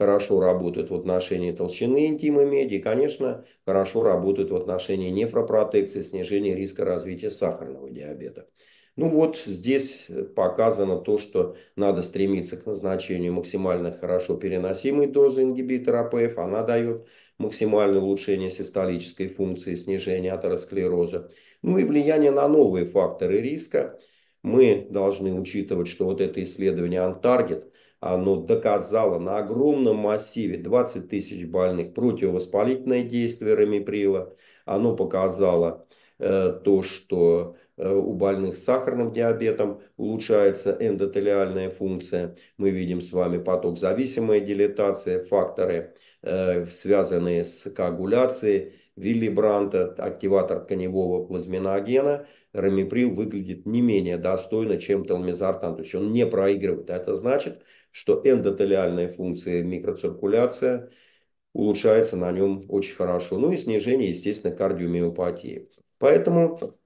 хорошо работают в отношении толщины интима меди, и, конечно, хорошо работают в отношении нефропротекции, снижения риска развития сахарного диабета. Ну вот здесь показано то, что надо стремиться к назначению максимально хорошо переносимой дозы ингибитора АПФ. Она дает максимальное улучшение систолической функции, снижение атеросклероза. Ну и влияние на новые факторы риска. Мы должны учитывать, что вот это исследование Антаргет оно доказало на огромном массиве 20 тысяч больных противовоспалительное действие ремиприла. Оно показало э, то, что э, у больных с сахарным диабетом улучшается эндотелиальная функция. Мы видим с вами поток зависимая дилатация, факторы, э, связанные с коагуляцией Вилли Бранта, активатор тканевого плазминогена, ремиприл выглядит не менее достойно, чем талмизартан. То есть он не проигрывает. Это значит, что эндотелиальная функция микроциркуляция улучшается на нем очень хорошо. Ну и снижение, естественно, кардиомиопатии. Поэтому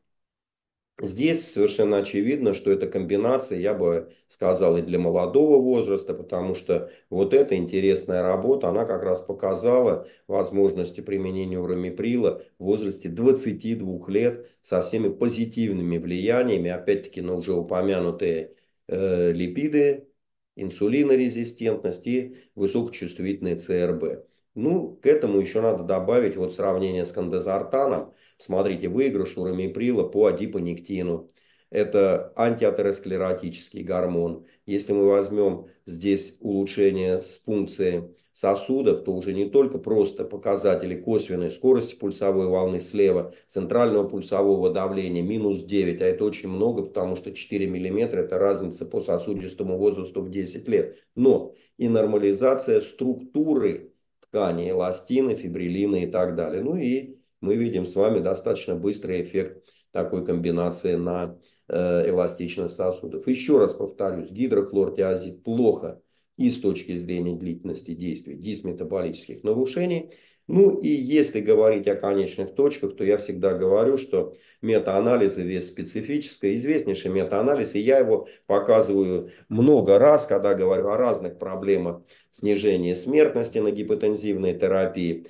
Здесь совершенно очевидно, что это комбинация, я бы сказал, и для молодого возраста, потому что вот эта интересная работа, она как раз показала возможности применения урамиприла в возрасте 22 лет со всеми позитивными влияниями, опять-таки на ну, уже упомянутые э, липиды, инсулинорезистентность и высокочувствительный ЦРБ. Ну, к этому еще надо добавить вот сравнение с кондезартаном. Смотрите, выигрыш урамиприла по адипонектину. Это антиатеросклеротический гормон. Если мы возьмем здесь улучшение с функцией сосудов, то уже не только просто показатели косвенной скорости пульсовой волны слева, центрального пульсового давления минус 9, а это очень много, потому что 4 мм это разница по сосудистому возрасту в 10 лет. Но и нормализация структуры ткани, эластины, фибрилина и так далее. Ну и мы видим с вами достаточно быстрый эффект такой комбинации на э, эластичность сосудов. Еще раз повторюсь, гидрохлортиазид плохо и с точки зрения длительности действия дисметаболических нарушений. Ну и если говорить о конечных точках, то я всегда говорю, что метаанализы весь специфическая, известнейший метаанализ, и я его показываю много раз, когда говорю о разных проблемах снижения смертности на гипотензивной терапии.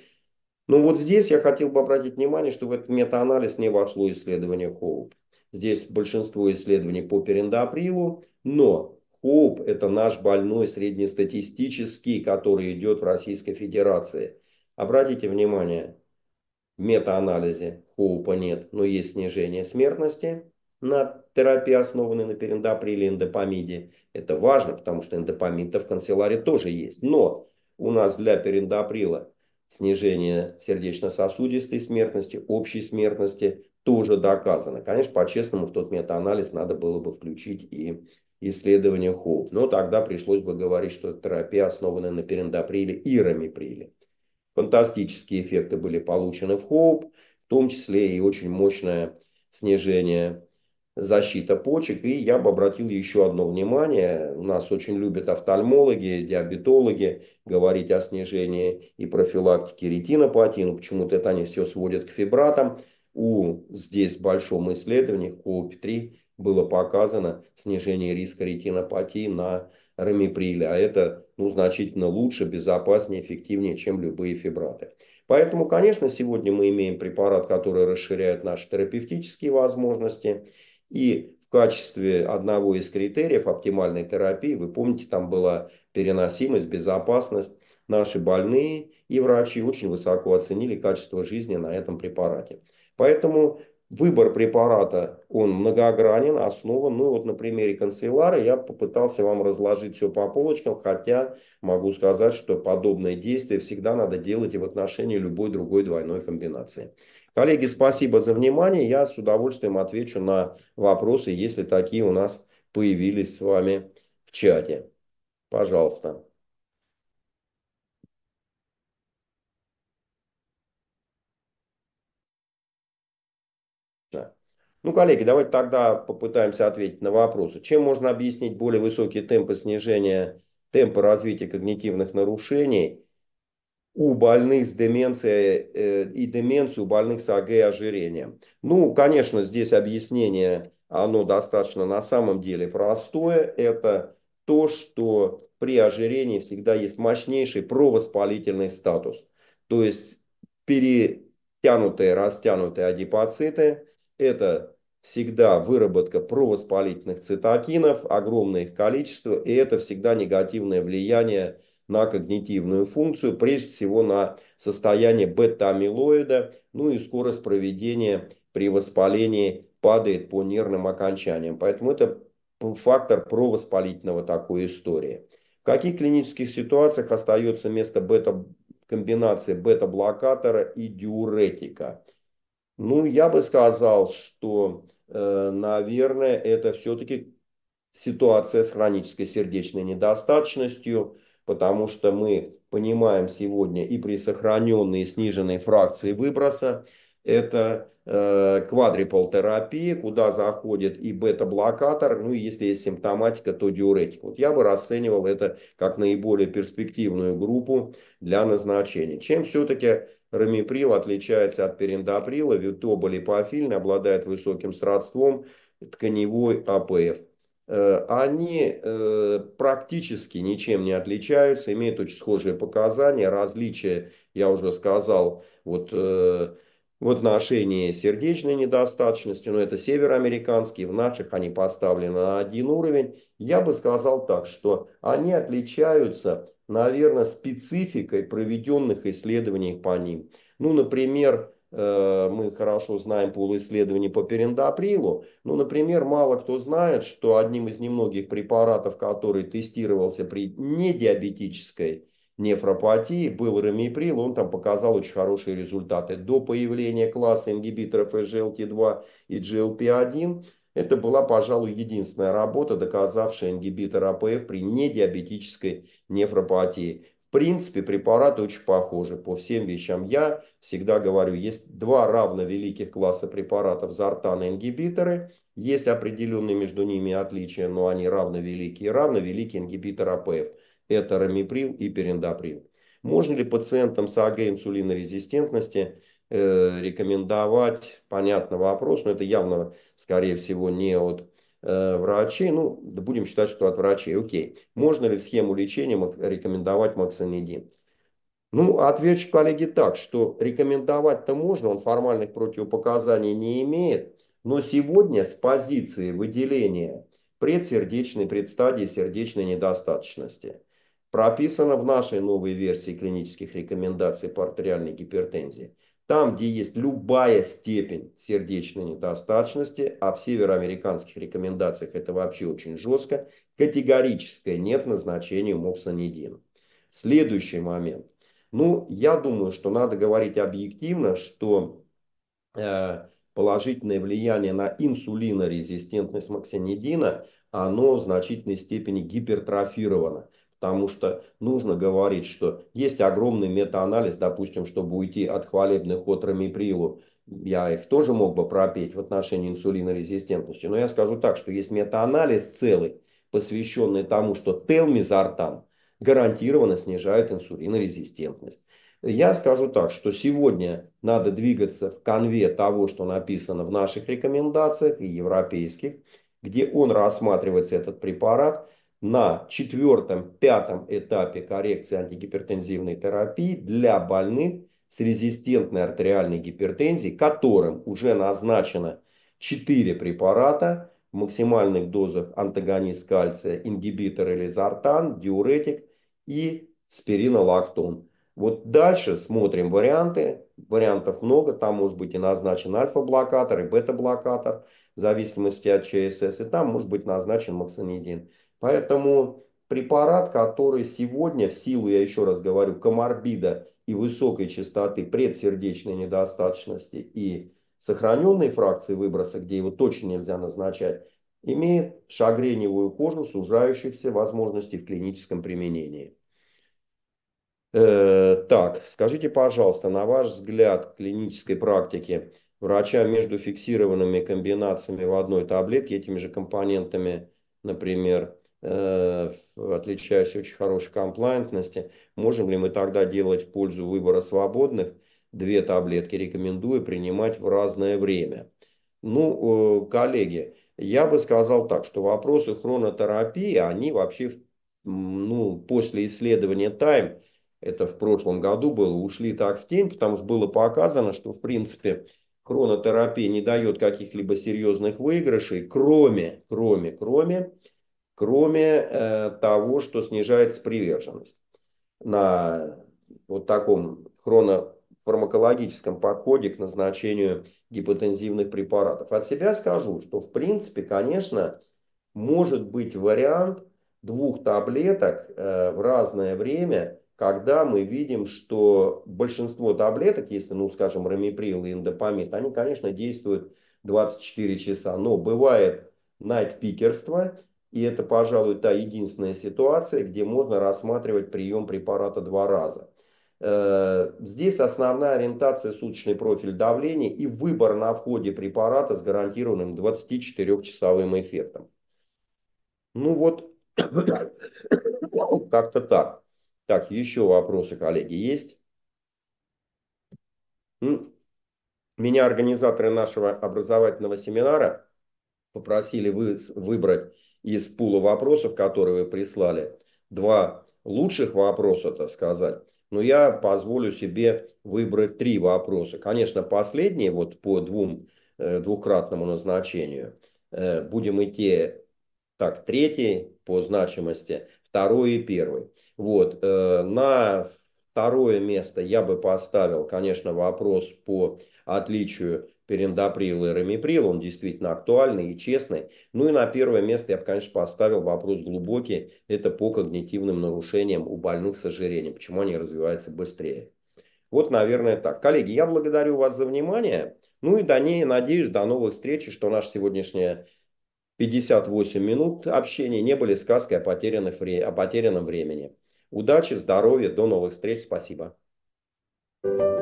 Но вот здесь я хотел бы обратить внимание, что в этот метаанализ не вошло исследование Хоуп. Здесь большинство исследований по перендоприлу, но КОП – это наш больной среднестатистический, который идет в Российской Федерации. Обратите внимание, в метаанализе КОПа нет, но есть снижение смертности на терапии, основанной на перендоприле эндопамиде. Это важно, потому что эндопамид в канцеларе тоже есть. Но у нас для перендоприла снижение сердечно-сосудистой смертности, общей смертности тоже доказано. Конечно, по-честному в тот метаанализ надо было бы включить и исследования ХОП, Но тогда пришлось бы говорить, что терапия основана на перендоприле и рамиприле. Фантастические эффекты были получены в ХОП, в том числе и очень мощное снижение защиты почек. И я бы обратил еще одно внимание. У нас очень любят офтальмологи, диабетологи говорить о снижении и профилактике ретинопатии. Ну, почему-то это они все сводят к фибратам. У здесь большом исследовании в КОП-3 было показано снижение риска ретинопатии на рамиприле, а это ну, значительно лучше, безопаснее, эффективнее, чем любые фибраты. Поэтому, конечно, сегодня мы имеем препарат, который расширяет наши терапевтические возможности. И в качестве одного из критериев оптимальной терапии, вы помните, там была переносимость, безопасность. Наши больные и врачи очень высоко оценили качество жизни на этом препарате. Поэтому Выбор препарата, он многогранен, основан. Ну, вот на примере канцелара я попытался вам разложить все по полочкам, хотя могу сказать, что подобное действие всегда надо делать и в отношении любой другой двойной комбинации. Коллеги, спасибо за внимание. Я с удовольствием отвечу на вопросы, если такие у нас появились с вами в чате. Пожалуйста. Ну, коллеги, давайте тогда попытаемся ответить на вопросы. Чем можно объяснить более высокие темпы снижения темпа развития когнитивных нарушений у больных с деменцией э, и деменцией у больных с АГ и ожирением? Ну, конечно, здесь объяснение, оно достаточно на самом деле простое. Это то, что при ожирении всегда есть мощнейший провоспалительный статус. То есть перетянутые, растянутые адипоциты – это всегда выработка провоспалительных цитокинов, огромное их количество, и это всегда негативное влияние на когнитивную функцию, прежде всего на состояние бета-амилоида, ну и скорость проведения при воспалении падает по нервным окончаниям. Поэтому это фактор провоспалительного такой истории. В каких клинических ситуациях остается место бета комбинации бета-блокатора и диуретика? Ну, я бы сказал, что Э, наверное, это все-таки ситуация с хронической сердечной недостаточностью, потому что мы понимаем сегодня и при сохраненной и сниженной фракции выброса, это э, квадриполтерапия, куда заходит и бета-блокатор, ну и если есть симптоматика, то диуретик. Вот я бы расценивал это как наиболее перспективную группу для назначения. Чем все-таки Рамиприл отличается от перендоприла, витоболь и паофильны, обладает высоким сродством тканевой АПФ. Э, они э, практически ничем не отличаются, имеют очень схожие показания, различия, я уже сказал, вот э, в отношении сердечной недостаточности, но это североамериканские, в наших они поставлены на один уровень. Я бы сказал так, что они отличаются, наверное, спецификой проведенных исследований по ним. Ну, например, э, мы хорошо знаем пул исследований по периндоприлу. Ну, например, мало кто знает, что одним из немногих препаратов, который тестировался при недиабетической нефропатии, был ремиприл, он там показал очень хорошие результаты. До появления класса ингибиторов SGLT2 и GLP-1 это была, пожалуй, единственная работа, доказавшая ингибитор АПФ при недиабетической нефропатии. В принципе, препараты очень похожи по всем вещам. Я всегда говорю, есть два равновеликих класса препаратов зартана ингибиторы. Есть определенные между ними отличия, но они равновеликие. Равновеликий ингибитор АПФ. Это рамиприл и периндаприл. Можно ли пациентам с АГ инсулинорезистентности э, рекомендовать, понятно вопрос, но это явно, скорее всего, не от э, врачей, ну, будем считать, что от врачей, окей. Можно ли схему лечения рекомендовать максонидин? Ну, отвечу, коллеги, так, что рекомендовать-то можно, он формальных противопоказаний не имеет, но сегодня с позиции выделения предсердечной, предстадии сердечной недостаточности – прописано в нашей новой версии клинических рекомендаций по артериальной гипертензии. Там, где есть любая степень сердечной недостаточности, а в североамериканских рекомендациях это вообще очень жестко, категорическое нет назначения моксанидина. Следующий момент. Ну, я думаю, что надо говорить объективно, что э, положительное влияние на инсулинорезистентность максинидина, оно в значительной степени гипертрофировано потому что нужно говорить, что есть огромный метаанализ, допустим, чтобы уйти от хвалебных от рамиприлу, я их тоже мог бы пропеть в отношении инсулинорезистентности, но я скажу так, что есть метаанализ целый, посвященный тому, что телмизартан гарантированно снижает инсулинорезистентность. Я скажу так, что сегодня надо двигаться в конве того, что написано в наших рекомендациях и европейских, где он рассматривается, этот препарат, на четвертом, пятом этапе коррекции антигипертензивной терапии для больных с резистентной артериальной гипертензией, которым уже назначено 4 препарата в максимальных дозах антагонист кальция, ингибитор элизартан, диуретик и спиринолактон. Вот дальше смотрим варианты. Вариантов много. Там может быть и назначен альфа-блокатор, и бета-блокатор в зависимости от ЧСС. И там может быть назначен максонидин. Поэтому препарат, который сегодня, в силу, я еще раз говорю, коморбида и высокой частоты предсердечной недостаточности и сохраненной фракции выброса, где его точно нельзя назначать, имеет шагреневую кожу сужающихся возможностей в клиническом применении. Э, так, скажите, пожалуйста, на ваш взгляд в клинической практике врача между фиксированными комбинациями в одной таблетке, этими же компонентами, например, Э, отличаясь очень хорошей комплайнтности, можем ли мы тогда делать в пользу выбора свободных две таблетки, рекомендую принимать в разное время. Ну, коллеги, я бы сказал так, что вопросы хронотерапии, они вообще, ну, после исследования Time, это в прошлом году было, ушли так в тень, потому что было показано, что, в принципе, хронотерапия не дает каких-либо серьезных выигрышей, кроме, кроме, кроме кроме э, того, что снижается приверженность. На вот таком хронофармакологическом подходе к назначению гипотензивных препаратов. От себя скажу, что в принципе, конечно, может быть вариант двух таблеток э, в разное время, когда мы видим, что большинство таблеток, если, ну, скажем, рамиприл и индопамид, они, конечно, действуют 24 часа, но бывает найт-пикерство, и это, пожалуй, та единственная ситуация, где можно рассматривать прием препарата два раза. Э, здесь основная ориентация суточный профиль давления и выбор на входе препарата с гарантированным 24-часовым эффектом. Ну вот, как-то так. Так, еще вопросы, коллеги, есть? Ну, меня организаторы нашего образовательного семинара попросили выбрать из пула вопросов, которые вы прислали, два лучших вопроса, так сказать, но я позволю себе выбрать три вопроса. Конечно, последний, вот по двум, э, двукратному назначению. Э, будем идти так, третий по значимости, второй и первый. Вот, э, на Второе место я бы поставил, конечно, вопрос по отличию перендоприла и ремиприл. Он действительно актуальный и честный. Ну и на первое место я бы, конечно, поставил вопрос глубокий. Это по когнитивным нарушениям у больных с ожирением. Почему они развиваются быстрее? Вот, наверное, так. Коллеги, я благодарю вас за внимание. Ну и до ней, надеюсь, до новых встреч, что наша сегодняшняя 58 минут общения не были сказкой о потерянном времени. Удачи, здоровья, до новых встреч, спасибо. thank you